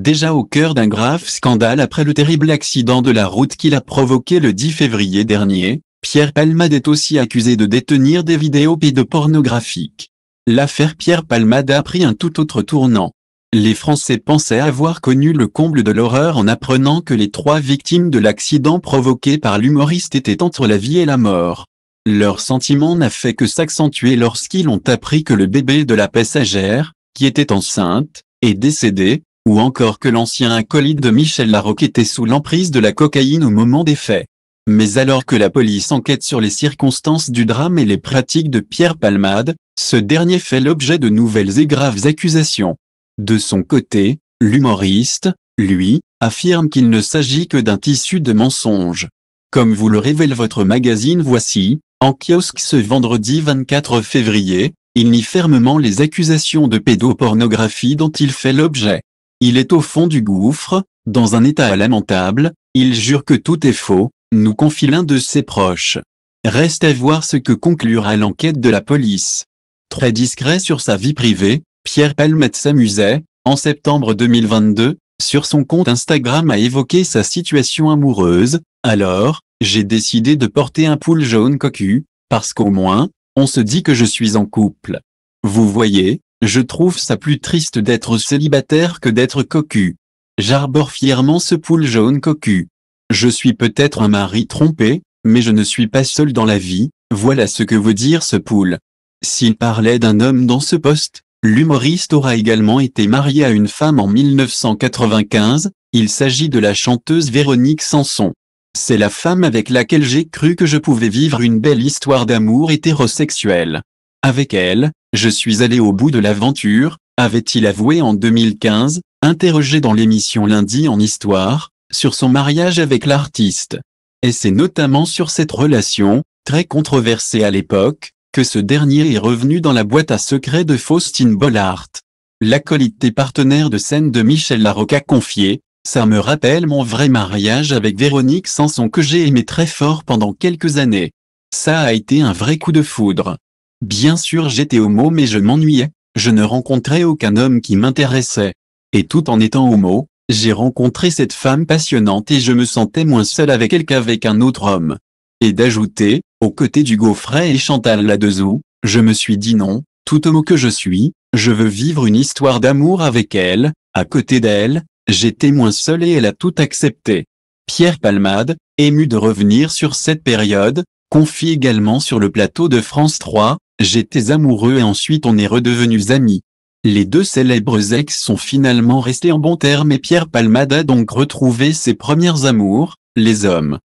déjà au cœur d'un grave scandale après le terrible accident de la route qu'il a provoqué le 10 février dernier, Pierre Palmade est aussi accusé de détenir des vidéos pédopornographiques. L'affaire Pierre Palmade a pris un tout autre tournant. Les Français pensaient avoir connu le comble de l'horreur en apprenant que les trois victimes de l'accident provoqué par l'humoriste étaient entre la vie et la mort. Leur sentiment n'a fait que s'accentuer lorsqu'ils ont appris que le bébé de la passagère, qui était enceinte, est décédé, ou encore que l'ancien acolyte de Michel Larocque était sous l'emprise de la cocaïne au moment des faits. Mais alors que la police enquête sur les circonstances du drame et les pratiques de Pierre Palmade, ce dernier fait l'objet de nouvelles et graves accusations. De son côté, l'humoriste, lui, affirme qu'il ne s'agit que d'un tissu de mensonges. Comme vous le révèle votre magazine Voici, en kiosque ce vendredi 24 février, il nie fermement les accusations de pédopornographie dont il fait l'objet. Il est au fond du gouffre, dans un état lamentable, il jure que tout est faux, nous confie l'un de ses proches. Reste à voir ce que conclura l'enquête de la police. Très discret sur sa vie privée, Pierre Palmette s'amusait, en septembre 2022, sur son compte Instagram à évoquer sa situation amoureuse, alors, j'ai décidé de porter un poule jaune cocu, parce qu'au moins, on se dit que je suis en couple. Vous voyez, je trouve ça plus triste d'être célibataire que d'être cocu. J'arbore fièrement ce poule jaune cocu. Je suis peut-être un mari trompé, mais je ne suis pas seul dans la vie, voilà ce que veut dire ce poule. S'il parlait d'un homme dans ce poste, l'humoriste aura également été marié à une femme en 1995, il s'agit de la chanteuse Véronique Sanson. C'est la femme avec laquelle j'ai cru que je pouvais vivre une belle histoire d'amour hétérosexuel. Avec elle, je suis allé au bout de l'aventure, avait-il avoué en 2015, interrogé dans l'émission Lundi en Histoire, sur son mariage avec l'artiste. Et c'est notamment sur cette relation, très controversée à l'époque, que ce dernier est revenu dans la boîte à secrets de Faustine Bollard. L'acolyte et partenaire de scène de Michel Larocque a confié, ça me rappelle mon vrai mariage avec Véronique Sanson que j'ai aimé très fort pendant quelques années. Ça a été un vrai coup de foudre. Bien sûr j'étais homo mais je m'ennuyais, je ne rencontrais aucun homme qui m'intéressait. Et tout en étant homo, j'ai rencontré cette femme passionnante et je me sentais moins seul avec elle qu'avec un autre homme. Et d'ajouter, aux côtés du Gaufret et Chantal Ladezou, je me suis dit non, tout homo que je suis, je veux vivre une histoire d'amour avec elle, à côté d'elle, j'étais moins seul et elle a tout accepté. Pierre Palmade, ému de revenir sur cette période, confie également sur le plateau de France 3, J'étais amoureux et ensuite on est redevenus amis. Les deux célèbres ex sont finalement restés en bon terme et Pierre Palmade a donc retrouvé ses premiers amours, les hommes.